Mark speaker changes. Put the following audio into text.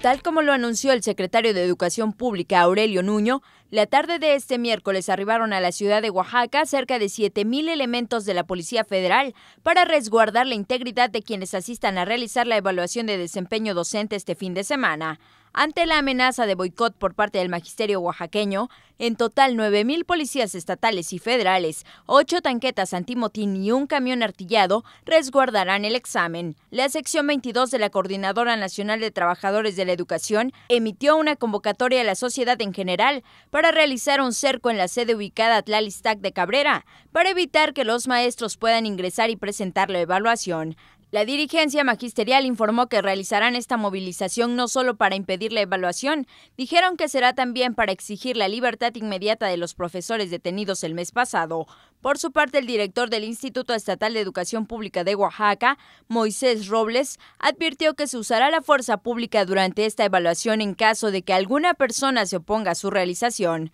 Speaker 1: Tal como lo anunció el secretario de Educación Pública Aurelio Nuño, la tarde de este miércoles arribaron a la ciudad de Oaxaca cerca de 7.000 elementos de la Policía Federal para resguardar la integridad de quienes asistan a realizar la evaluación de desempeño docente este fin de semana. Ante la amenaza de boicot por parte del magisterio oaxaqueño, en total 9.000 policías estatales y federales, 8 tanquetas antimotín y un camión artillado resguardarán el examen. La sección 22 de la Coordinadora Nacional de Trabajadores de la Educación emitió una convocatoria a la sociedad en general para realizar un cerco en la sede ubicada a Tlalistac de Cabrera para evitar que los maestros puedan ingresar y presentar la evaluación. La dirigencia magisterial informó que realizarán esta movilización no solo para impedir la evaluación, dijeron que será también para exigir la libertad inmediata de los profesores detenidos el mes pasado. Por su parte, el director del Instituto Estatal de Educación Pública de Oaxaca, Moisés Robles, advirtió que se usará la fuerza pública durante esta evaluación en caso de que alguna persona se oponga a su realización.